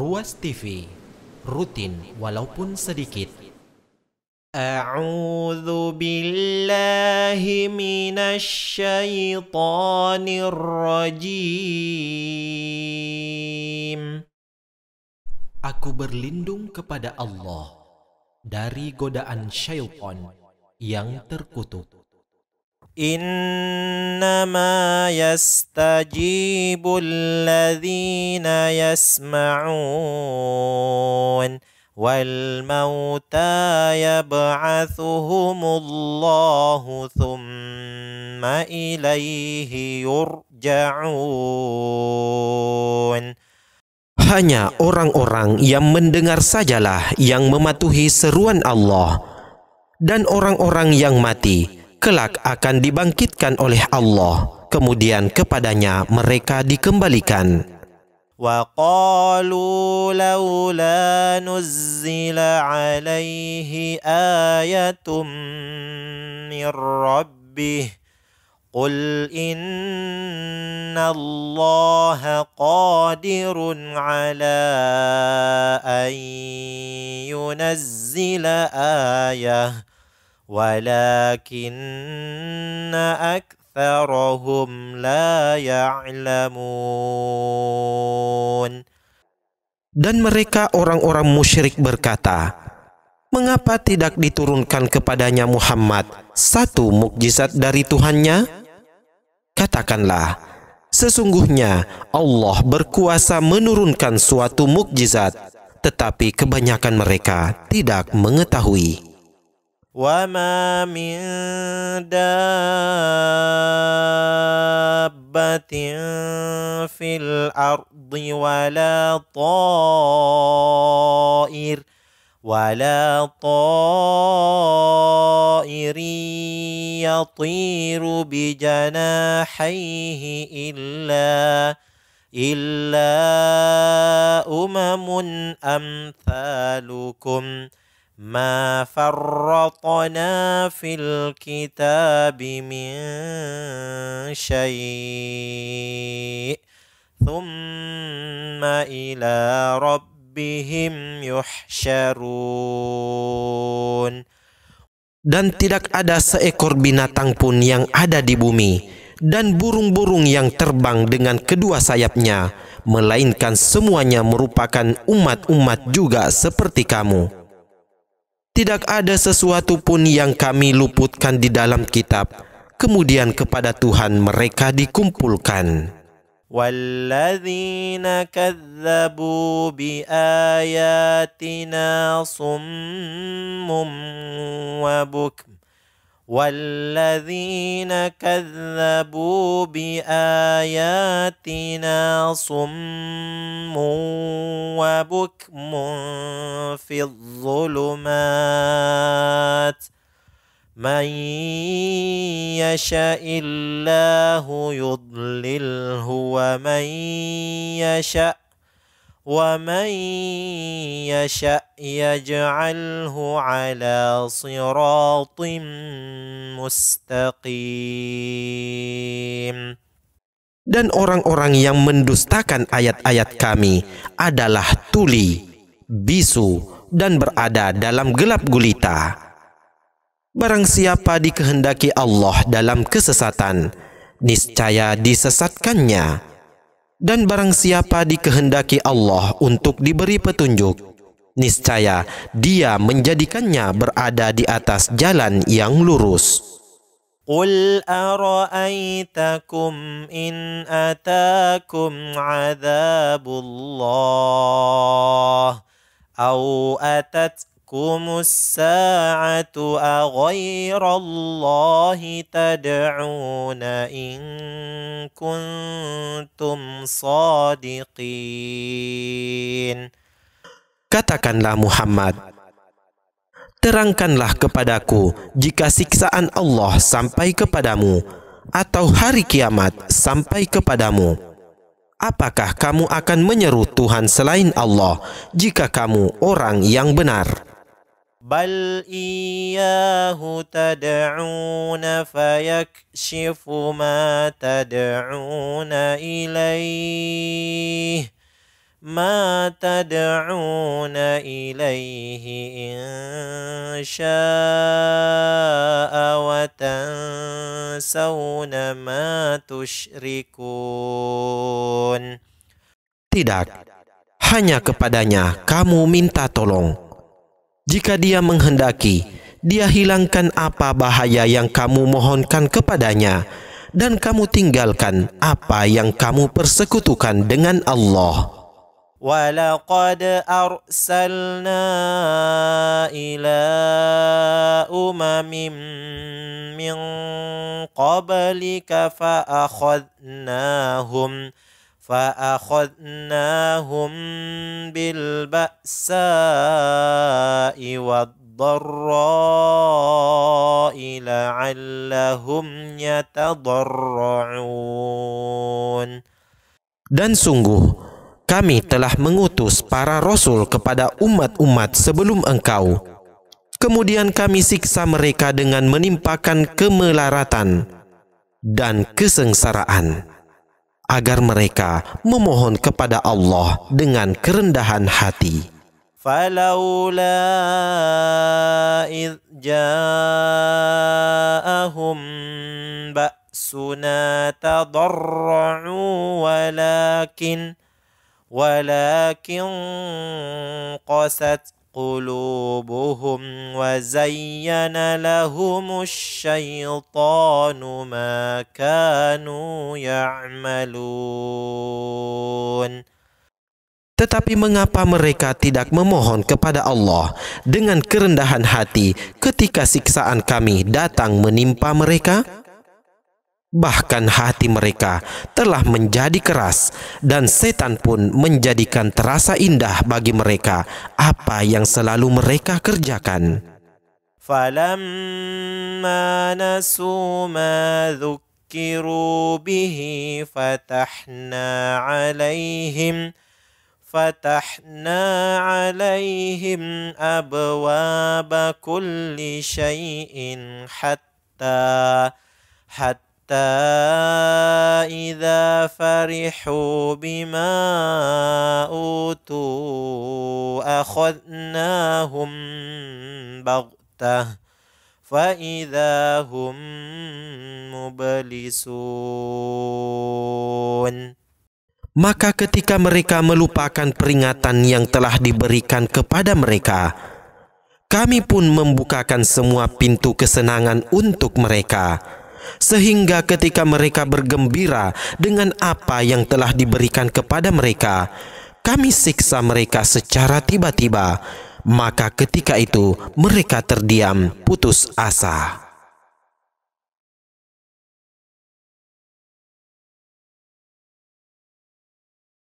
Ruas TV, rutin walaupun sedikit. A'udzu billahi minasy syaithanir rajim. Aku berlindung kepada Allah dari godaan syaitan yang terkutuk. إنما يستجيب الذين يسمعون والموتى يبعثهم الله ثم إليه يرجعون Hanya orang-orang yang mendengar sajalah yang mematuhi seruan Allah dan orang-orang yang mati kelak akan dibangkitkan oleh Allah kemudian kepadanya mereka dikembalikan وقالوا لولا نزل عليه آية من ربه قل إن ولكن أكثرهم لا يعلمون Dan mereka orang-orang musyrik berkata, Mengapa tidak diturunkan kepadanya Muhammad satu mukjizat dari Tuhannya? Katakanlah, sesungguhnya Allah berkuasa menurunkan suatu mukjizat, tetapi kebanyakan mereka tidak mengetahui. وما من دابة في الأرض ولا طائر ولا طائر يطير بجناحيه إلا إلا أمم أمثالكم ۖ ما فرطنا في الكتاب من شيء ثم إلى ربهم يحشرون Dan tidak ada seekor binatang pun yang ada di bumi dan burung-burung yang terbang dengan kedua sayapnya melainkan semuanya merupakan umat-umat juga seperti kamu tidak ada sesuatu pun yang kami luputkan di dalam kitab. Kemudian kepada Tuhan mereka dikumpulkan. والذين كذبوا بآياتنا صم وبكم والذين كذبوا بآياتنا صم وبكم في الظلمات من يشاء الله يضلله ومن يشاء ومن يشاء يجعله على صراط مستقيم Dan orang-orang yang mendustakan ayat-ayat kami adalah tuli, bisu, dan berada dalam gelap gulita. Barang siapa dikehendaki Allah dalam kesesatan, niscaya disesatkannya. Dan barang siapa dikehendaki Allah untuk diberi petunjuk, niscaya dia menjadikannya berada di atas jalan yang lurus. قل أرأيتكم إن أتاكم عذاب الله أو أتتكم الساعة أغير الله تدعون إن كنتم صادقين Katakanlah Muhammad, terangkanlah kepadaku jika siksaan Allah sampai kepadamu atau hari kiamat sampai kepadamu. Apakah kamu akan menyeru Tuhan selain Allah jika kamu orang yang benar? بل إياه تدعون فيكشف ما تدعون إليه ما تدعون إليه إن شاء تنسون ما تشركون Tidak, hanya kepadanya kamu minta tolong. Jika dia menghendaki, dia hilangkan apa bahaya yang kamu mohonkan kepadanya dan kamu tinggalkan apa yang kamu persekutukan dengan Allah. قبلك فأخذناهم فأخذناهم بالبأساء والضراء لعلهم يتضرعون Dan sungguh, kami telah mengutus para rasul kepada umat-umat sebelum engkau, Kemudian kami siksa mereka dengan menimpakan kemelaratan dan kesengsaraan agar mereka memohon kepada Allah dengan kerendahan hati. قلوبهم وزين لهم الشيطان ما كانوا يعملون Tetapi mengapa mereka tidak memohon kepada Allah dengan kerendahan hati ketika siksaan kami datang menimpa mereka? Bahkan hati mereka telah menjadi keras dan setan pun menjadikan terasa indah bagi mereka apa yang selalu mereka kerjakan. فَلَمَّا نَسُوا مَا ذُكِّرُوا بِهِ فَتَحْنَا عَلَيْهِمْ فَتَحْنَا عَلَيْهِمْ أَبْوَابَ كُلِّ شَيْءٍ حَتَّى حتى إذا فرحوا بما أوتوا أخذناهم بغتة فإذا هم مبلسون Maka ketika mereka melupakan peringatan yang telah diberikan kepada mereka, kami pun membukakan semua pintu kesenangan untuk mereka sehingga ketika mereka bergembira dengan apa yang telah diberikan kepada mereka, kami siksa mereka secara tiba-tiba. Maka ketika itu mereka terdiam putus asa.